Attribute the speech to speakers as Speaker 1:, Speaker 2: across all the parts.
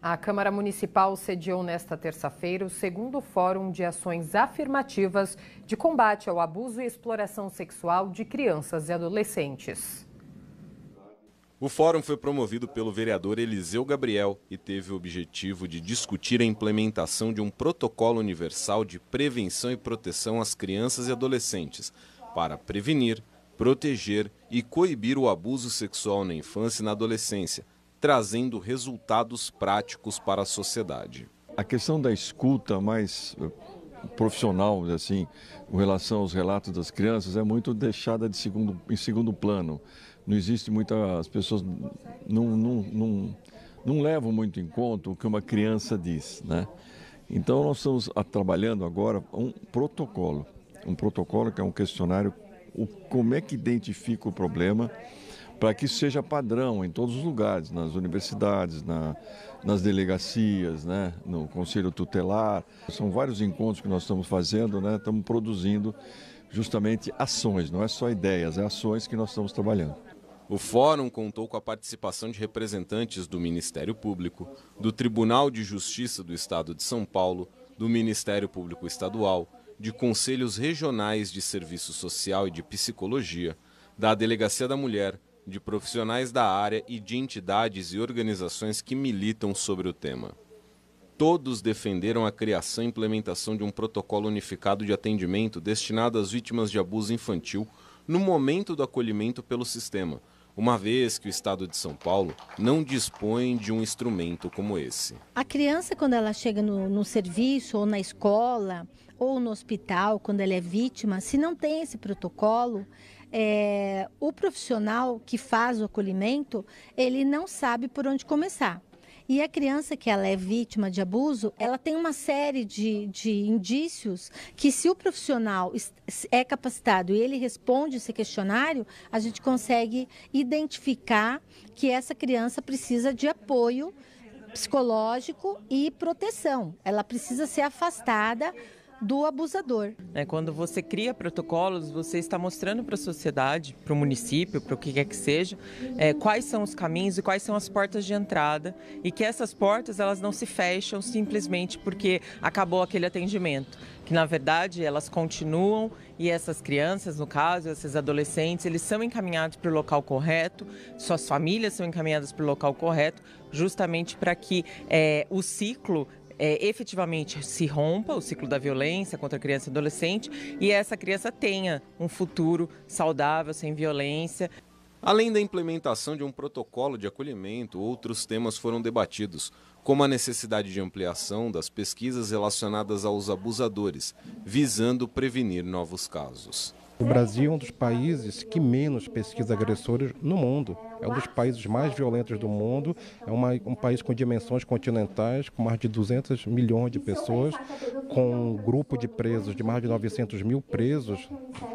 Speaker 1: A Câmara Municipal sediou nesta terça-feira o segundo Fórum de Ações Afirmativas de Combate ao Abuso e Exploração Sexual de Crianças e Adolescentes.
Speaker 2: O fórum foi promovido pelo vereador Eliseu Gabriel e teve o objetivo de discutir a implementação de um protocolo universal de prevenção e proteção às crianças e adolescentes, para prevenir, proteger e coibir o abuso sexual na infância e na adolescência trazendo resultados práticos para a sociedade.
Speaker 3: A questão da escuta mais eh, profissional, assim, com relação aos relatos das crianças, é muito deixada de segundo, em segundo plano. Não existe muita. As pessoas não, não, não, não levam muito em conta o que uma criança diz, né? Então, nós estamos ah, trabalhando agora um protocolo. Um protocolo que é um questionário o, como é que identifica o problema para que isso seja padrão em todos os lugares, nas universidades, na, nas delegacias, né, no conselho tutelar. São vários encontros que nós estamos fazendo, né, estamos produzindo justamente ações, não é só ideias, é ações que nós estamos trabalhando.
Speaker 2: O fórum contou com a participação de representantes do Ministério Público, do Tribunal de Justiça do Estado de São Paulo, do Ministério Público Estadual, de conselhos regionais de serviço social e de psicologia, da Delegacia da Mulher, de profissionais da área e de entidades e organizações que militam sobre o tema. Todos defenderam a criação e implementação de um protocolo unificado de atendimento destinado às vítimas de abuso infantil no momento do acolhimento pelo sistema, uma vez que o Estado de São Paulo não dispõe de um instrumento como esse.
Speaker 1: A criança, quando ela chega no, no, serviço, ou na escola, ou no hospital, quando ela é vítima, se não tem esse protocolo, é, o profissional que faz o acolhimento, ele não sabe por onde começar. E a criança que ela é vítima de abuso, ela tem uma série de, de indícios que se o profissional é capacitado e ele responde esse questionário, a gente consegue identificar que essa criança precisa de apoio psicológico e proteção. Ela precisa ser afastada do abusador.
Speaker 4: É, quando você cria protocolos, você está mostrando para a sociedade, para o município, para o que quer que seja, é, quais são os caminhos e quais são as portas de entrada e que essas portas elas não se fecham simplesmente porque acabou aquele atendimento que na verdade elas continuam e essas crianças, no caso, esses adolescentes, eles são encaminhados para o local correto, suas famílias são encaminhadas para o local correto, justamente para que é, o ciclo é, efetivamente se rompa o ciclo da violência contra a criança e adolescente e essa criança tenha um futuro saudável, sem violência.
Speaker 2: Além da implementação de um protocolo de acolhimento, outros temas foram debatidos, como a necessidade de ampliação das pesquisas relacionadas aos abusadores, visando prevenir novos casos.
Speaker 5: O Brasil é um dos países que menos pesquisa agressores no mundo. É um dos países mais violentos do mundo. É uma, um país com dimensões continentais, com mais de 200 milhões de pessoas, com um grupo de presos de mais de 900 mil presos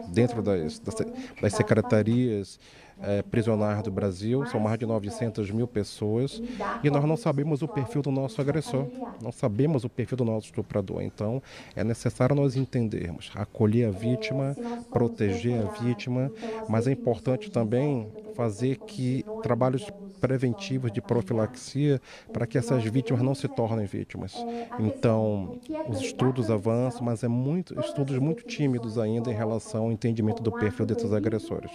Speaker 5: dentro das, das, das secretarias é, prisionais do Brasil, são mais de 900 mil pessoas, e nós não sabemos o perfil do nosso agressor, não sabemos o perfil do nosso estuprador. Então, é necessário nós entendermos, acolher a vítima, proteger a vítima, mas é importante também fazer que trabalhos preventivos de profilaxia para que essas vítimas não se tornem vítimas. Então, os estudos avançam, mas é muito estudos muito tímidos ainda em relação ao entendimento do perfil desses agressores.